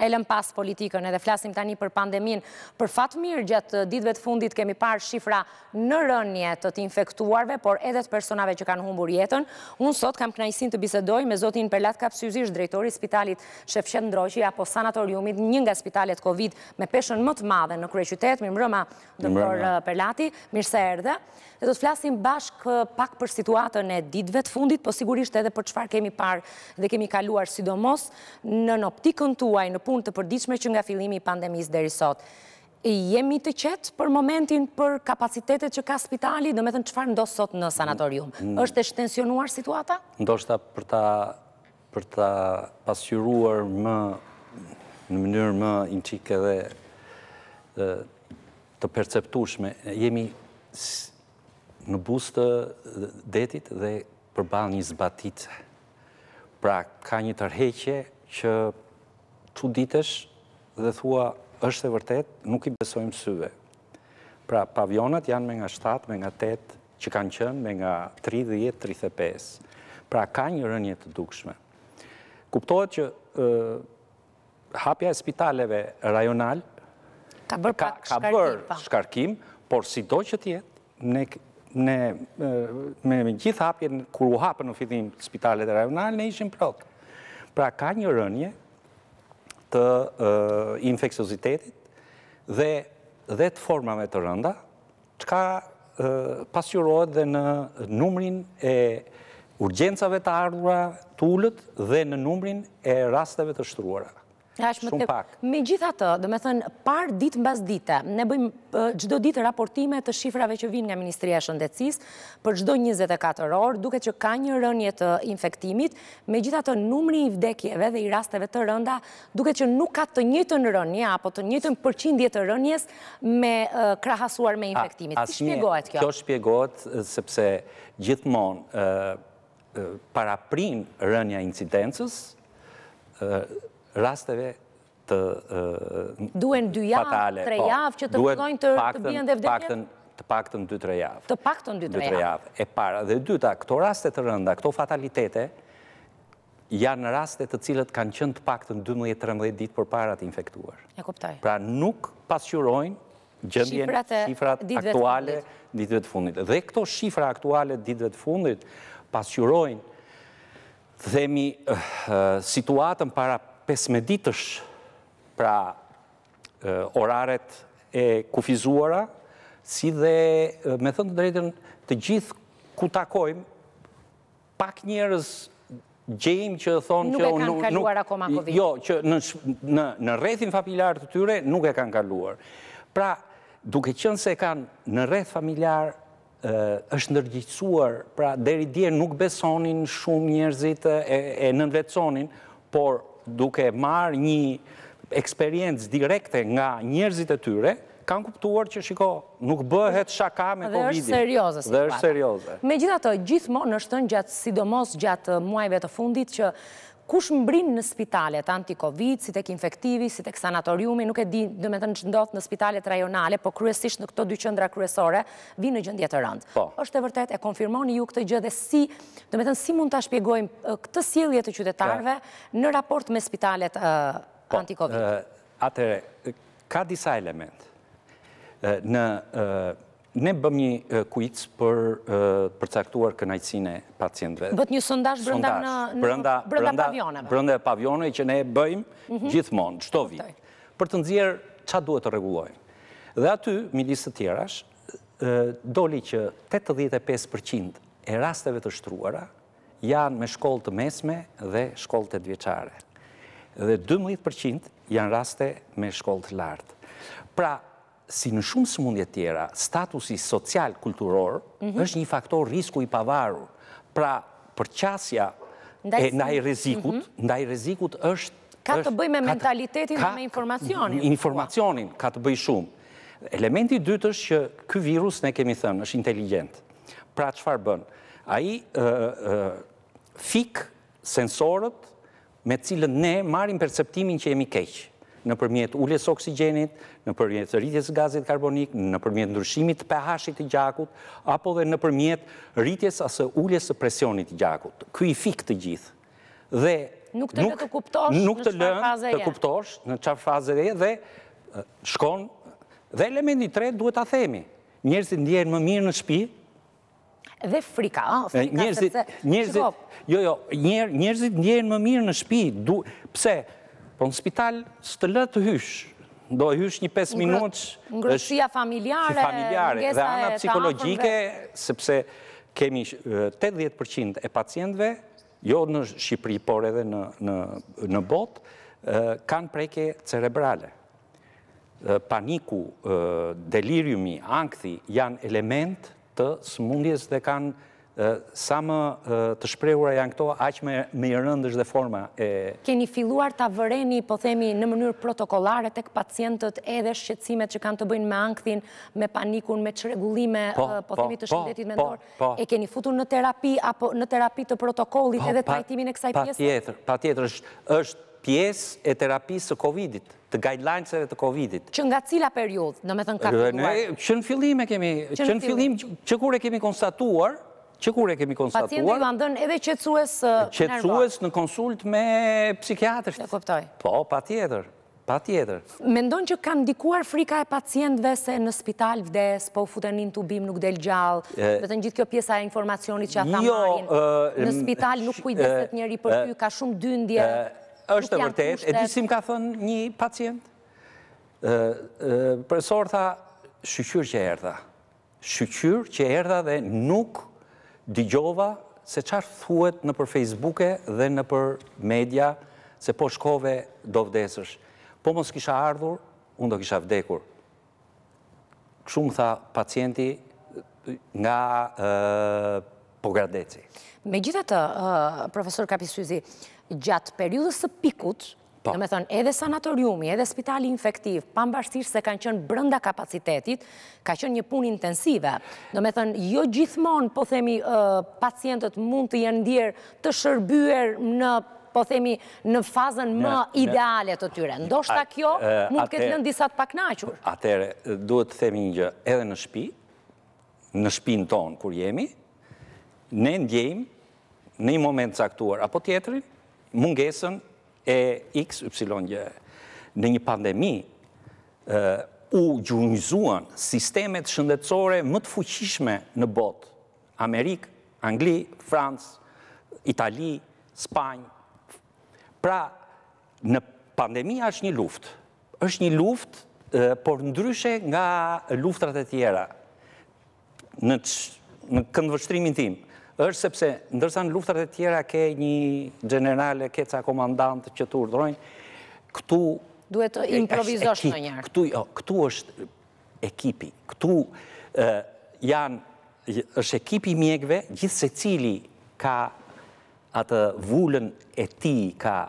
e lëm pas politikën edhe flasim tani për pandemin. Për fatë mirë, gjatë ditëve të fundit kemi parë shifra në rënje të të infektuarve, por edhe të personave që kanë humbur jetën. Unë sot kam knajsin të bisedoj me Zotin Perlat Kapsyzi, drejtori spitalit Shefshet Ndroqi apo sanatoriumit një nga spitalet Covid me peshen më të madhe në krej qytet, mirë mërëma dëmërë eh, Perlati, mirë se erdhe dhe do të flasim bashk eh, pak për situatën e ditëve të fundit, po sigurisht edhe për qëfar kemi parë dhe kemi kaluar sidomos në noptikën tuaj, në punë të përdiqme që nga filimi pandemisë deri sot. Jemi të qetë për momentin për kapacitetet që ka spitali, dhe me thënë qëfar ndosë sot në sanatorium. Mm. është e shtensionuar situata? Ndoshta për ta për ta pasyruar në mënyrë më inqike dhe të perceptushme. Jemi në bustë të detit dhe përbal një zbatit. Pra, ka një tërheqje që të ditësh dhe thua është e vërtet, nuk i besojmë syve. Pra, pavionat janë me nga 7, me nga 8, që kanë qënë me nga 30, 35. Pra, ka një rënje të dukshme. Kuptohet që hapja e spitaleve rajonal ka bërë shkarkim, por si do që tjetë, ne me gjithë hapjen, kur u hapën në fidhim të spitalet e rajonal, ne ishim prot. Pra ka një rënje të infekciozitetit dhe dhe të formave të rënda, që ka pasjurohet dhe në numrin e urgjensave të ardhura të ullët dhe në numrin e rasteve të shtruara. Shumë pak. Me gjitha të, dhe me thënë, par ditë mbas dite, ne bëjmë gjdo ditë raportime të shifrave që vinë nga Ministria Shëndecis për gjdo 24 orë, duke që ka një rënje të infektimit, me gjitha të numri i vdekjeve dhe i rasteve të rënda, duke që nuk ka të njëtën rënje, apo të njëtën përqindje të rënjes me krahasuar me infektimit. Si shpjegohet kjo? Kjo shpjegohet sepse gjithmonë paraprin rënja incidencës, rasteve të fatale. Duhen dy javë, tre po, javë që të përdojnë të bjën dhe vdekje? Të pakten dy tre javë. Të pakten dy tre javë. E para dhe dyta, këto rastet të rënda, këto fatalitete, janë rastet të cilët kanë qënë të pakten 12-13 ditë për parat infektuar. Ja kuptaj. Pra nuk pasqyrojnë gjëndjen shifrat aktuale ditëve të fundit. Dhe këto shifra aktuale ditëve të fundit pasqyrojnë, themi, eh, situatën para 15 ditësh, pra oraret e kufizuara, si dhe me thëndë drejten të gjithë ku takojmë, pak njërës gjejmë që thonë që... Nuk e kanë kaluar Jo, që në rrethin familjarë të tyre nuk e kanë kaluar. Pra, duke qënë se kanë në rreth familjarë është nërgjithsuar, pra, deri dje nuk besonin shumë njërzit e nëndvetsonin, por duke marë një eksperiencë direkte nga njerëzit e tyre, kanë kuptuar që shiko, nuk bëhet shaka me Covid-in. Dhe është serioze. Dhe është serioze. Me gjitha të gjithmonë në të gjatë, sidomos gjatë muajve të fundit që kush mbrin në spitalet anti-Covid, si tek infektivi, si tek sanatoriumi, nuk e di në me të në qëndot në spitalet rajonale, po kryesisht në këto dy qëndra kryesore, vi në gjëndje të rëndë. Êshtë po. e vërtet, e konfirmoni ju këtë gjë dhe si, në me të në si mund të shpjegojmë këtë sielje të qytetarve në raport me spitalet po, anti-Covid? Atëre, ka disa element. Në... Ne bëm një kujtës për përcaktuar kënajcine pacientve. Bët një sondash brënda pavionëve. Brënda pavionëve që ne bëjmë mhm. gjithmonë, qëto vitë, për të nëzirë qa duhet të regulojmë. Dhe aty, milisë të tjerash, doli që 85% e rasteve të shtruara janë me shkollë të mesme dhe shkollë të dveqare. Dhe 12% janë raste me shkollë të lartë. Pra, si në shumë sëmundje tjera, statusi social-kulturor mhm. është një faktor risku i pavarur. Pra, përqasja e ndaj rezikut, mhm. ndaj rezikut është... Ka të bëj me mentalitetin dhe me informacionin. Informacionin ka të bëj shumë. Elementi dytë është që kë virus ne kemi thënë, është inteligent. Pra, qëfar bënë? A i fikë sensorët me cilën ne marim perceptimin që jemi keqë në përmjet ulljes oksigenit, në përmjet rritjes gazit karbonik, në përmjet ndryshimit të ph të gjakut, apo dhe në përmjet rritjes asë ulljes së presionit të gjakut. Ky i fik të gjithë. Dhe nuk të në faze e. lënë të kuptosh në qarë faze e dhe shkon. Dhe elementi tret duhet a themi. Njerëzit ndjerë më mirë në shpi, Dhe frika, a, frika, sepse... Njerëzit, jo, jo, njerëzit më mirë në shpi, pse, Po në spital, së të lë të hysh, do e hysh një 5 minut, ngrësia familjare, dhe ana psikologike, sepse kemi 80% e pacientve, jo në Shqipëri, por edhe në bot, kanë preke cerebrale. Paniku, deliriumi, ankthi, janë element të smundjes dhe kanë sa më të shprehura janë këto, aqë me, me i rëndësh dhe forma. E... Keni filluar të avëreni, po themi, në mënyrë protokolare të pacientët edhe shqecimet që kanë të bëjnë me ankthin, me panikun, me qëregullime, po, po, po, themi të po, shëndetit me mendor. e keni futur në terapi, apo në terapi të protokollit edhe të trajtimin e kësaj pjesë? Pa tjetër, pa tjetër, është, është pjesë e terapisë së Covidit, të guidelines-eve të Covidit. Që nga cila periudhë, domethënë ka filluar? Që në fillim e kemi, që në fillim, që kur e kemi konstatuar, që kure kemi konstatuar? Pacientë i vandën edhe qetsues në Qetsues në konsult me psikiatrës. Në koptoj. Po, pa tjetër, pa tjetër. Mendojnë që kanë dikuar frika e pacientëve se në spital vdes, po futenin të nuk del gjallë, dhe të gjithë kjo pjesa e informacionit që ata jo, marrin. Në spital nuk kujdeset njeri për ty, ka shumë dyndje. Êshtë të vërtet, e disim ka thënë një pacient? Presor tha, shqyqyr që erdha. Shqyqyr që erdha dhe nuk kujdeset digjova se qarë thuet në për Facebook-e dhe në për media se po shkove do vdesësh. Po mos kisha ardhur, unë do kisha vdekur. Shumë tha pacienti nga pogradeci. Me gjitha të, profesor Kapisuzi, gjatë periudës të pikut, Në po. me thënë, edhe sanatoriumi, edhe spitali infektiv, pambashtisht se kanë qënë brënda kapacitetit, ka qënë një pun intensive. Në me thënë, jo gjithmonë, po themi, pacientët mund të jenë ndjerë të shërbyer në po themi në fazën më ideale të tyre. Ndoshta kjo mund këtë lënë disat paknachur. Atere, duhet të themi një gjë, edhe në shpi, në shpin tonë kur jemi, ne ndjejmë në i moment caktuar, apo tjetërin, mungesën e x, y, në një pandemi, u gjunjëzuan sistemet shëndetësore më të fuqishme në botë. Amerikë, Angli, Francë, Itali, Spanjë. Pra, në pandemi është një luftë. është një luftë, por ndryshe nga luftrat e tjera. Në këndë vështrimin tim, është sepse, ndërsa në luftër të tjera ke një generale, ke ca komandant që të urdrojnë, këtu... Duhet të improvizosh në njërë. Jo, këtu është ekipi. Këtu janë, është ekipi mjekve, gjithë se cili ka atë vullën e ti, ka,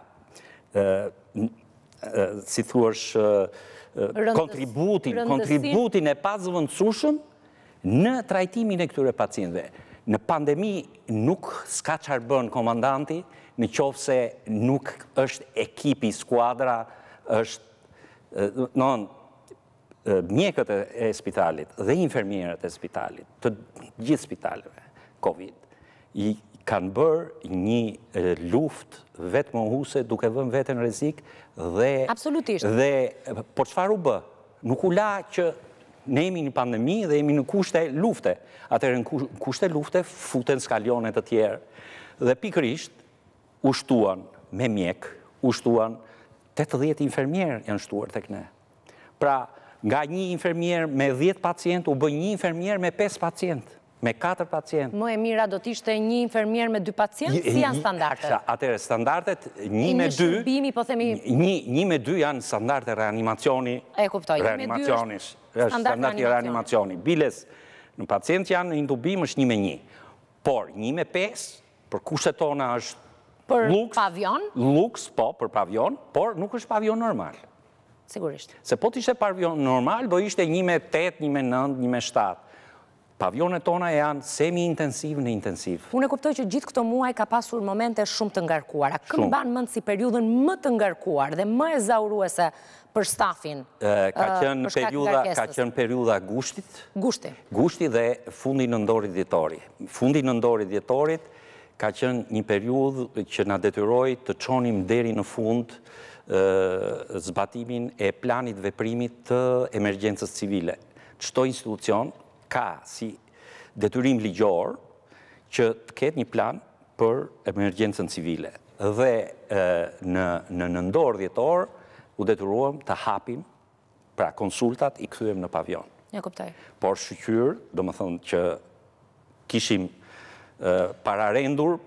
si thuash, kontributin kontributin e pasë në trajtimin e këture pacientëve. Në pandemi nuk s'ka qarë bënë komandanti, në qovë se nuk është ekipi, skuadra, është, nënë, mjekët e spitalit dhe infermierët e spitalit, të gjithë spitalive COVID, i kanë bërë një luft vetë më huse duke vëmë vetën rezik dhe... Absolutisht. Dhe, por qëfar u bë? Nuk u la që ne jemi një pandemi dhe jemi në kushte lufte. Atërë në kushte lufte futen skalionet të tjerë. Dhe pikrisht, ushtuan me mjek, ushtuan 80 infermier janë shtuar të këne. Pra, nga një infermier me 10 pacient, u bë një infermier me 5 pacientë. Me 4 pacientë. Më e mira do t'ishte një infermier me 2 pacientë, si janë standartet? Atere, standartet, një me 2... Një shërbimi, po themi... Një me 2 janë standartet reanimacioni. E kuptoj, një me 2 është standartet reanimacioni. Biles, në pacientë janë në indubim është një me 1. Por, një me 5, për kushtet tona është... Për pavion? Lux, po, për pavion, por nuk është pavion normal. Sigurisht. Se po t'ishte pavion normal, do ishte një me 8, një me 9, një me 7. Pavionet tona janë semi intensiv në intensiv. Unë e kuptoj që gjithë këto muaj ka pasur momente shumë të ngarkuar. A këmë banë mëndë si periudën më të ngarkuar dhe më e zauruese për stafin për shkak nga kestës? Ka qënë periuda gushtit. Gushti. Gushti dhe fundi nëndori djetori. Fundi nëndori djetorit ka qënë një periud që nga detyroj të qonim deri në fund zbatimin e planit veprimit të emergjensës civile. Qëto institucion, ka si detyrim ligjor që të ketë një plan për emergjensën civile. Dhe në në nëndorë djetorë u detyruam të hapim, pra konsultat i këthujem në pavion. Një kuptaj. Por shqyrë, do më thënë që kishim pararendur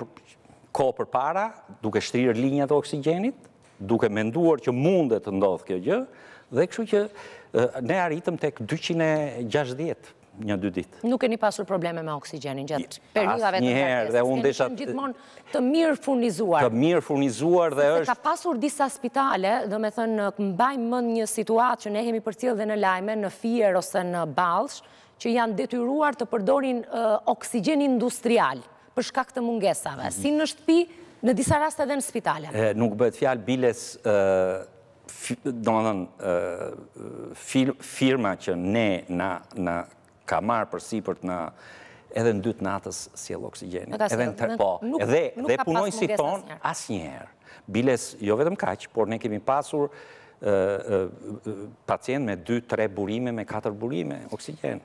ko për para, duke shtrirë linjat e oksigenit, duke menduar që mundet të ndodhë kjo gjë, dhe këshu që ne arritëm tek 260 një dy ditë. Nuk e një pasur probleme me oksigenin gjithë periudave të kërkesës. Dhe unë desha... Në gjithmonë të mirë furnizuar. Të mirë furnizuar dhe është... Dhe ka pasur disa spitale, dhe me thënë, mbajmë mën një situatë që ne hemi për cilë dhe në lajme, në fjerë ose në balsh, që janë detyruar të përdorin oksigenin industrial për shkak të mungesave. Si në shtëpi, në disa raste dhe në spitale. Nuk bëhet fjalë biles firma që ne në ka marë për si për të në edhe në dytë natës si e Edhe në tërpo. Dhe punoj si ton as njerë. Biles, jo vetëm kaqë, por ne kemi pasur pacient me 2-3 burime, me 4 burime, oksigen.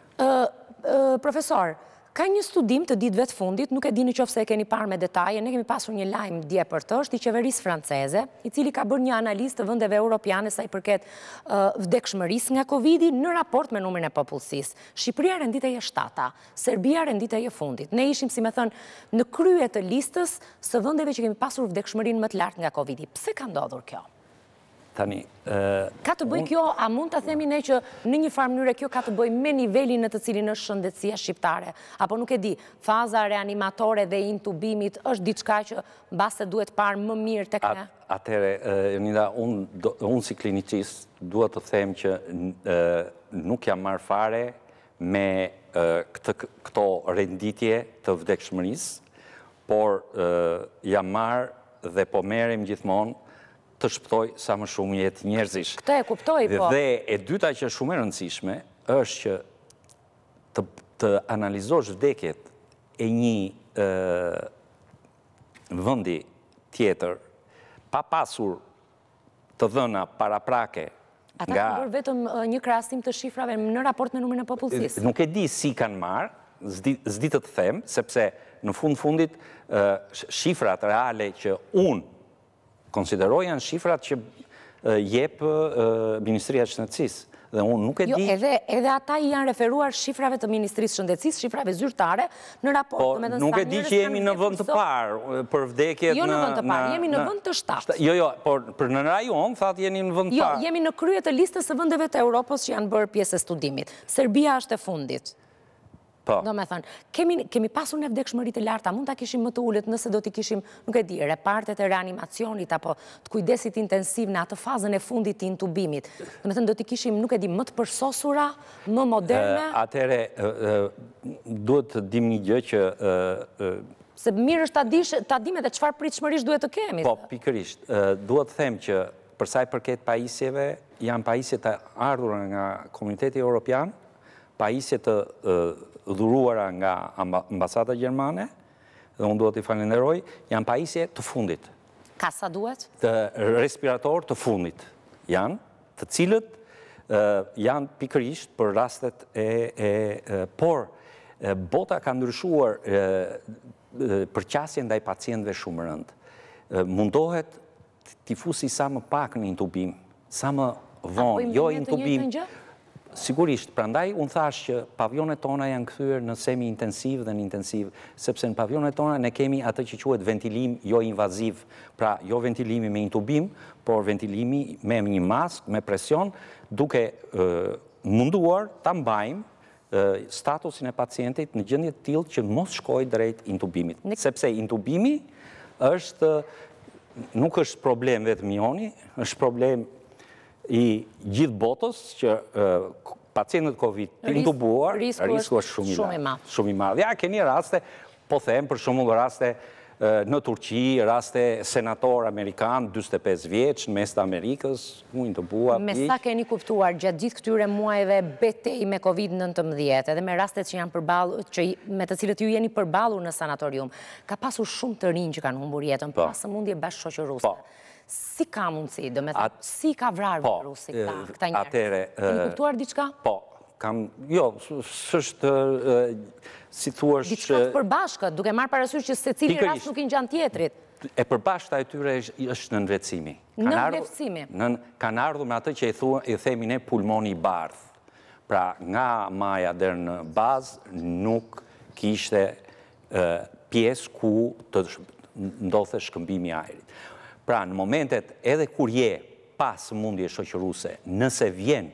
Profesor, Ka një studim të ditëve të fundit, nuk e dini që ofse e keni parë me detaje, ne kemi pasur një lajmë dje për të është i qeverisë franceze, i cili ka bërë një analist të vëndeve europiane sa i përket vdekshmëris nga Covid-i në raport me numërën e popullësis. Shqipëria renditej e shtata, Serbia renditej e fundit. Ne ishim, si me thënë, në kryet të listës së vëndeve që kemi pasur vdekshmërin më të lartë nga Covid-i. Pse ka ndodhur kjo? tani. Ka të bëj kjo, a mund të themi ne që në një farë mënyre kjo ka të bëj me nivelin në të cilin është shëndetsia shqiptare? Apo nuk e di, faza reanimatore dhe intubimit është diçka që base duhet parë më mirë të këne? Atere, unë si klinicist, duhet të them që nuk jam marë fare me këto renditje të vdekshmëris, por jam marë dhe po merim gjithmonë të shpëtoj sa më shumë jetë njerëzish. Këta e kuptoj, po. Dhe e dyta që shumë e rëndësishme është që të analizosh vdekjet e një vëndi tjetër pa pasur të dhëna para prake Ata ka bërë vetëm një krasim të shifrave në raport në numërën e popullësisë? Nuk e di si kanë marë, zdi të të themë, sepse në fund fundit shifrat reale që unë konsideroj janë shifrat që jepë Ministria Shëndecisë. Dhe unë nuk e jo, di... Edhe ata i janë referuar shifrave të Ministrisë Shëndecisë, shifrave zyrtare, në raport të me të nështë... Nuk e di që jemi në vënd jo, të parë për vdekjet në... Jo në vënd të parë, jemi në vënd të shtatë. Jo, jo, por për në rajon, thatë jo, jemi në vënd të parë. Jo, jemi në kryet e listës e vëndeve të Europos që janë bërë pjesë e studimit. Serbia është e fundit. Po. Do me thënë, kemi pasur në vdekshë mërit e lartë, mund të kishim më të ullet nëse do të kishim, nuk e di, repartet e reanimacionit, apo të kujdesit intensiv në atë fazën e fundit të intubimit. Do me thënë, do të kishim, nuk e di, më të përsosura, më moderne? Eh, Atere, eh, eh, duhet të dim një gjë që... Se mirë është të adim edhe qëfar pritë shmërish duhet të kemi. Po, pikërisht, duhet të them që përsa i përket pajisjeve, janë pajisje të ardhur nga komuniteti europian, pajisje të dhuruara nga ambasata Gjermane, dhe unë duhet i falenderoj, janë paisje të fundit. Ka sa duhet? Të respirator të fundit janë, të cilët janë pikrisht për rastet e... Por, bota ka ndryshuar përqasjen dhe i pacientve shumë rëndë. Mundohet të tifusi sa më pak në intubim, sa më vonë, jo intubim... Apo i jo mundet të njëtë njëtë njëtë? Sigurisht, prandaj, unë thash që pavionet tona janë këthyrë në semi intensiv dhe në intensiv, sepse në pavionet tona ne kemi atë që quet ventilim jo invaziv, pra jo ventilimi me intubim, por ventilimi me një mask, me presion, duke munduar të mbajmë statusin e pacientit në gjëndjet tilt që mos shkoj drejt intubimit. Sepse intubimi është, nuk është problem vetë mjoni, është problem i gjithë botës që pacientët COVID të intubuar, risku është shumë i madhë. Shumë i madhë. Ja, keni raste, po them, për shumë në raste në Turqi, raste senator Amerikan, 25 vjeç, në mes të Amerikës, mu intubuar. Me sa keni kuptuar gjatë gjithë këtyre muajve betej me COVID-19 edhe me rastet që janë përbalu, që me të cilët ju jeni përbalu në sanatorium, ka pasur shumë të rinjë që kanë humbur jetën, po. pasë mundje bashkë shoqërusë. Po. Si ka mundësi, do me të, si ka vrarë po, vë rusi këta njërë? Po, atere... Në kuptuar diqka? Po, kam, jo, sështë, si thuash... Diqka të përbashka, duke marë parasysh që se cili rrasë nuk i një tjetrit. E përbashkëta e tyre është në nëvecimi. Në nëvecimi. Kanë ardhu me atë që i i themi ne pulmoni bardhë. Pra, nga maja dhe në bazë, nuk kishte pjesë ku të ndodhe shkëmbimi ajerit. Pra, në momentet edhe kur je pas mundje shoqëruse, nëse vjen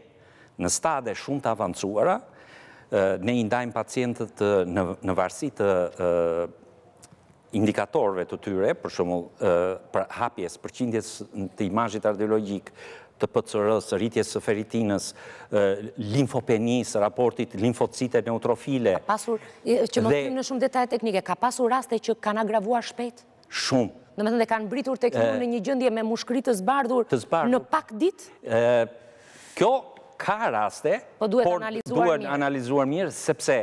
në stade shumë të avancuara, ne indajmë pacientët në varsit të indikatorve të tyre, për shumë pra, hapjes, përqindjes të imajit ardiologik, të pëtsërës, rritjes së feritinës, linfopenis, raportit, linfocite, neutrofile. Ka pasur, që më të në shumë detajet teknike, ka pasur raste që kanë agravuar shpet? Shumë, Në thënë dhe kanë britur të kjo në një gjëndje me mushkritë të zbardhur në pak dit? Kjo ka raste, po por duhet analizuar mirë, sepse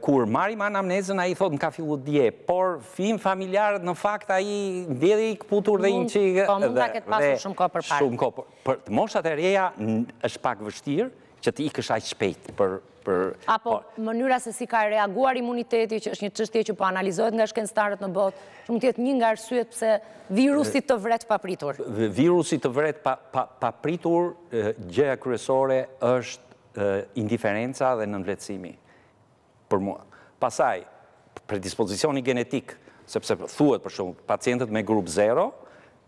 kur marim anamnezën, a i thotë në ka fillu dje, por fim familjarët në fakt a i ndjedi i këputur dhe i në qikë. Po, mund të këtë pasur shumë ko për parë. Shumë ko për parë. Moshat e reja është pak vështirë, që ti i kësha i shpejt për... Apo po. mënyra se si ka reaguar imuniteti, që është një qështje që po analizohet nga shkenstarët në botë, që më tjetë një nga rësujet pëse virusit të vret papritur. Virusit të vret papritur, gjeja kryesore është indiferenca dhe nëndletësimi. Për mua, pasaj, predispozicioni genetik, sepse thuet për shumë, pacientet me grup 0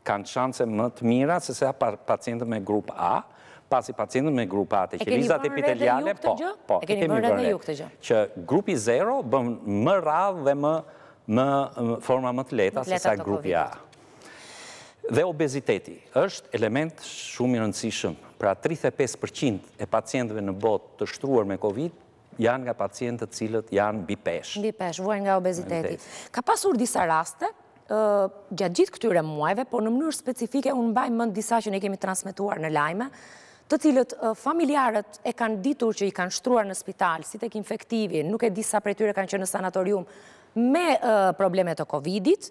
kanë shanse më të mira se se pacientet me grup A, pasi pacientën me grupat e qirizat epiteliale, po, po, e kemi bërë edhe ju këtë gjë, që grupi zero bën më radhë dhe më forma më të leta se sa grupi A. Dhe obeziteti është element shumë i rëndësishëm. Pra 35% e pacientëve në botë të shtruar me COVID janë nga pacientët cilët janë bipesh. Bipesh, vuaj nga obeziteti. Ka pasur disa raste, gjatë gjitë këtyre muajve, por në mënyrë specifike unë bajmë mëndë disa që ne kemi transmituar në lajme, të cilët familjarët e kanë ditur që i kanë shtruar në spital, si tek infektivi, nuk e disa për tyre kanë që në sanatorium me problemet të Covidit,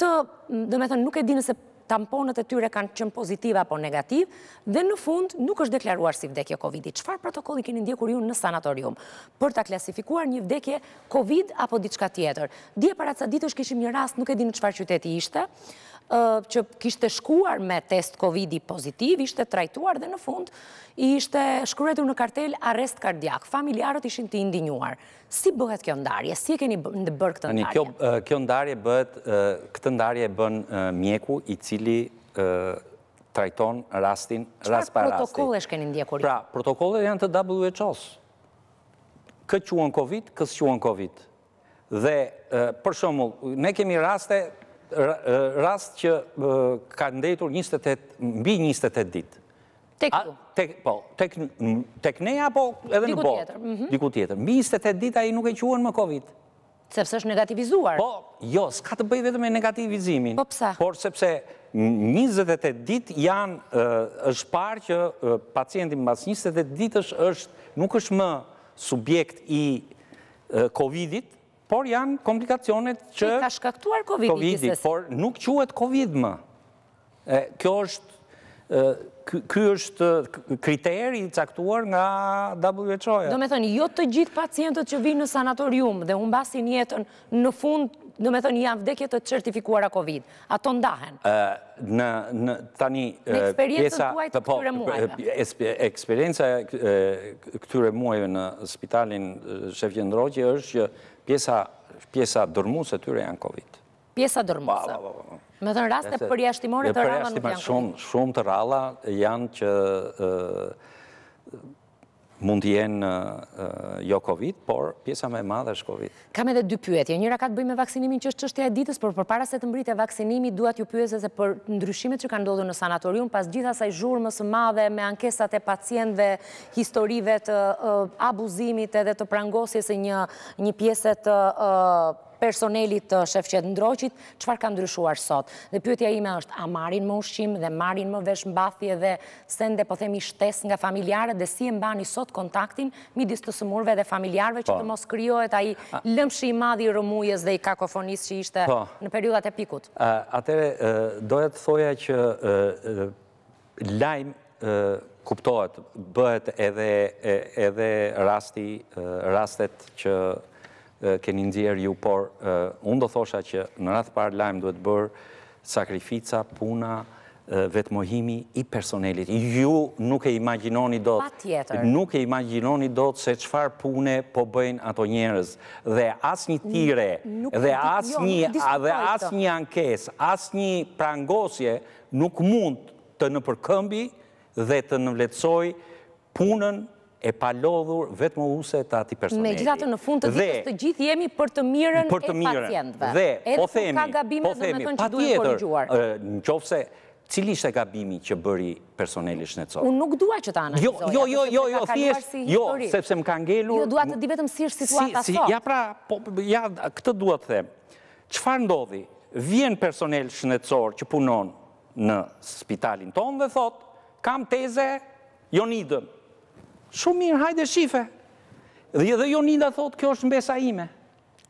të, dhe me thënë, nuk e dinë se tamponët e tyre kanë qënë pozitiva apo negativ, dhe në fund nuk është deklaruar si vdekje Covidit. Qëfar protokolli keni ndjekur ju në sanatorium për të klasifikuar një vdekje Covid apo diçka tjetër? Dje para të sa ditë është këshim një rast, nuk e dinë qëfar qyteti ishte, që kishte shkuar me test Covid-i pozitiv, ishte trajtuar dhe në fund, i ishte shkuretur në kartel arrest kardiak. Familiarët ishin të indinjuar. Si bëhet kjo ndarje? Si e keni bërë këtë ndarje? Kjo ndarje bëhet, këtë ndarje bën mjeku i cili trajton rastin, rast pa rastin. Qëpar protokolle shkeni ndjekurit? Pra, protokolle janë të WHO-së. Këtë quen Covid, kësë quen Covid. Dhe, për shumë, ne kemi raste, rast që ka ndetur 28, mbi 28 dit. Tek ku? Po, tek neja, po edhe në botë. Diku tjetër. Mhm. Diku tjetër. Mbi 28 dit a i nuk e quen më Covid. Sepse është negativizuar. Po, jo, s'ka të bëjë vetë me negativizimin. Po, psa? Por sepse 28 dit janë, është parë që pacientin mas 28 dit është, nuk është më subjekt i Covidit, por janë komplikacionet që... Që i ka shkaktuar COVID-19. Por nuk quet COVID më. Kjo është... Ky është kriteri caktuar nga WHO-ja. Do me thënë, jo të gjithë pacientët që vinë në sanatorium dhe unë basin jetën në fund, do me thënë, janë vdekje të certifikuara COVID. Ato ndahen? Në tani... eksperiencën të uajtë po, po, këtyre muajve. Eksperiencën këtyre muajve në spitalin Shefjendroqi është që pjesa dërmuse të tyre janë Covid. Pjesa dërmuse? Me të në rast e përjashtimore të rralla nuk janë Covid. Shumë të rralla janë që mund të jenë jo Covid, por pjesa më e madhe është Covid. Kam edhe dy pyetje. Njëra ka të bëjë me vaksinimin që është çështja e ditës, por përpara se të e vaksinimi, dua t'ju pyes se për ndryshimet që kanë ndodhur në sanatorium pas gjithasaj asaj zhurmës së madhe me ankesat e pacientëve, historive të abuzimit edhe të prangosjes e një një pjese të personelit të Shefqet Ndroqit, qëfar ka ndryshuar sot? Dhe pyetja ime është, a marin më ushqim dhe marin më vesh mbathje dhe sende, po themi, shtes nga familjarët dhe si e mbani sot kontaktin midis të sëmurve dhe familjarëve që po. të mos kryohet a i lëmshi i madhi rëmujes dhe i kakofonis që ishte po. në periudat e pikut? Atere, doja të thoja që lajmë kuptohet, bëhet edhe rastet që keni ndjerë ju, por unë do thosha që në ratë parë lajmë duhet bërë sakrifica, puna, vetëmohimi i personelit. Ju nuk e imaginoni do të... Pa tjetër. Nuk e imaginoni do të se qëfar pune po bëjnë ato njerëz. Dhe asë një tire, dhe asë jo, një ankes, asë një prangosje, nuk mund të në përkëmbi dhe të nëvletsoj punën e palodhur vetëm use të ati personeli. Me gjithatë në fund të ditës të gjithë jemi për të mirën e pacientëve. Dhe, po themi, po themi, po që duhet tjetër, në qofë se cili ishte gabimi që bëri personeli shnetësor? Unë nuk dua që ta analizojë. Jo, jo, jo, jo, jo thjesht, jo, sepse më ka ngelur... Jo, dua të di vetëm sirë situata sot. Ja pra, po, ja, këtë dua të them. Qëfar ndodhi? Vjen personel shnetësor që punon në spitalin tonë dhe thot, kam teze, jo një Shumë mirë, hajde shife. Dhe dhe jo njënda thotë, kjo është mbesa ime.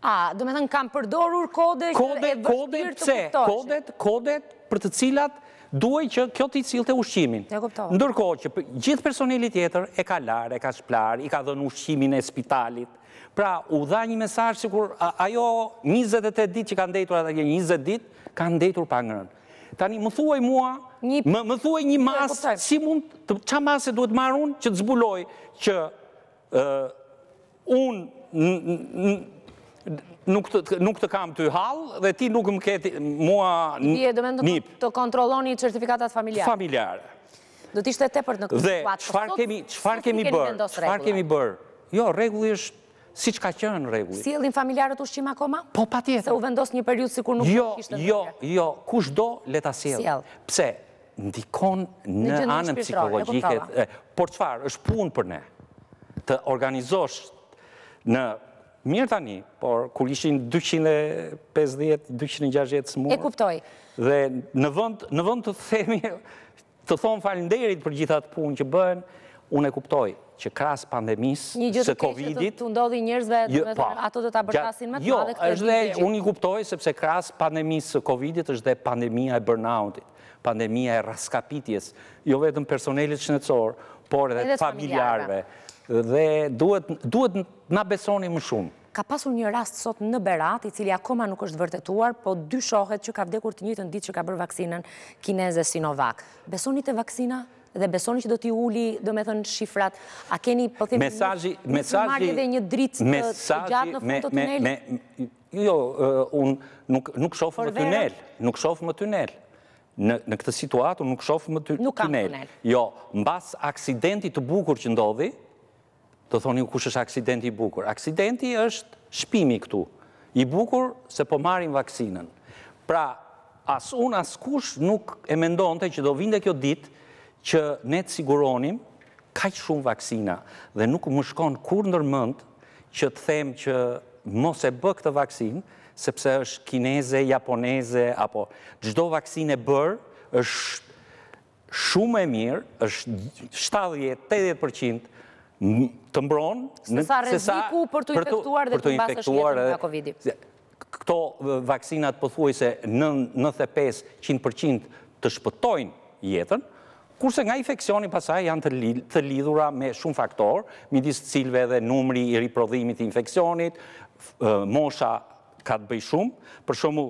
A, do me thënë, kam përdorur kode që e vështirë të kuptoqë. Kodet, kodet, kodet për të cilat duaj që kjo t'i cilë të ushqimin. Ja kuptoqë. Ndërko që gjithë personelit jetër e ka larë, e ka shplarë, i ka dhënë ushqimin e spitalit. Pra, u dha një mesaj që kur ajo 28 dit që kanë dejtur, 20 dit, kanë ndetur pa ngërën. Tani, më thuaj mua, Më thuaj një masë, si mund, qa masë duhet marë unë që të zbuloj që unë nuk të kam të halë dhe ti nuk më keti mua një një një një një një një një një Do t'ishtë e tepër në këtë situatë. Dhe, qëfar kemi bërë? Qëfar kemi bërë? kemi bërë? Jo, regulli është, si që ka qënë regulli. Si familjarët u shqima koma? Po, pa tjetë. Se u vendosë një periut si kur nuk kështë të të të të të të të ndikon në anën psikologjike. Por qëfar, është punë për ne të organizosh në mirë tani, por kur ishin 250-260 së E kuptoj. Dhe në vënd të themi, të thonë falinderit për gjithat punë që bën, unë e kuptoj që krasë pandemis, së Covidit... Një gjithë të keshë të ndodhi njërzve, jo, po. ato të të bërkasin më të jo, madhe këtë... Jo, unë i kuptoj sepse krasë pandemis së Covidit është dhe pandemia e burnoutit pandemija e raskapitjes, jo vetëm personelit shënëtësor, por edhe familjarve. Dhe duhet në besoni më shumë. Ka pasur një rast sot në Berat, i cili akoma nuk është vërtetuar, po dy shohet që ka vdekur të njëtë në ditë që ka bërë vaksinën kineze Sinovac. Besoni të vaksina dhe besoni që do t'i uli, do me thënë shifrat, a keni, po thimë, një marri dhe një dritë të gjatë në fund të tunel? Jo, eh, unë nuk shofë më tunel, nuk shofë më tunel në këtë situatë nuk shofë më tunel. Nuk kam tunel. Jo, në basë aksidenti të bukur që ndodhi, të thoni kush është aksidenti i bukur. Aksidenti është shpimi këtu, i bukur se po marim vaksinën. Pra, as unë as kush nuk e mendonte që do vinde kjo ditë që ne të siguronim kajtë shumë vaksina dhe nuk më shkon kur nërmënd që të them që mos e bë këtë vaksinë, sepse është kineze, japoneze, apo gjdo vaksine bërë është shumë e mirë, është 70-80% të mbronë... Se sa reziku për të infektuar dhe të mbasështjetën nga Covid-i. Këto vaksinat përthuaj se 95-100% të shpëtojnë jetën, kurse nga infekcioni pasaj janë të lidhura me shumë faktor, midis cilve dhe numri i riprodhimit të infekcionit, mosha ka të bëj shumë, për shumë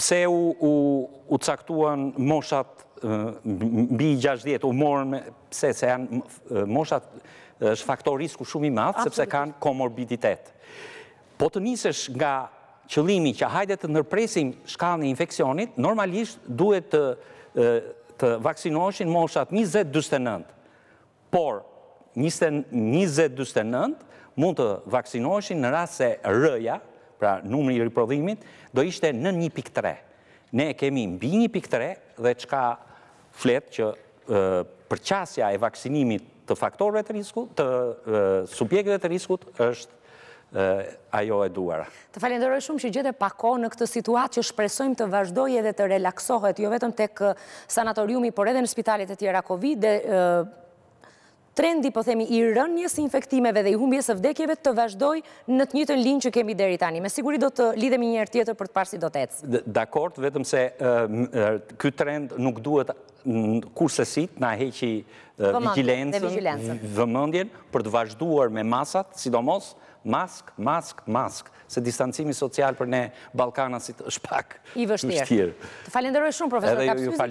pse u caktuan moshat mbi 60, u morën me pse se janë moshat është faktor risku shumë i madhë, sepse kanë komorbiditet. Po të njësësh nga qëlimi që hajde të nërpresim shkallën e infekcionit, normalisht duhet të të vaksinoshin moshat 20-29, por 20-29 mund të vaksinoshin në rrasë se rëja, pra numri i riprodhimit, do ishte në 1.3. Ne kemi mbi 1.3 dhe ka fletë që përqasja e vaksinimit të faktorëve të riskut, të subjekve të riskut, është ajo e duara. Të falenderoj shumë që gjithë e pako në këtë situatë që shpresojmë të vazhdoj edhe të relaksohet, jo vetëm tek sanatoriumi, por edhe në spitalit e tjera COVID, dhe trendi, po themi, i rënjës infektimeve dhe i humbjes e vdekjeve të vazhdoj në të njëtën linë që kemi deri tani. Me siguri do të lidhemi njërë tjetër për të parë si do të ecë. Dakord, vetëm se këtë trend nuk duhet kursesit në heqi vigilensën, vëmëndjen, për të vazhduar me masat, sidomos, mask, mask, mask, se distancimi social për ne Balkanasit është pak i vështirë. Të falenderoj shumë, profesor Kapsuzi.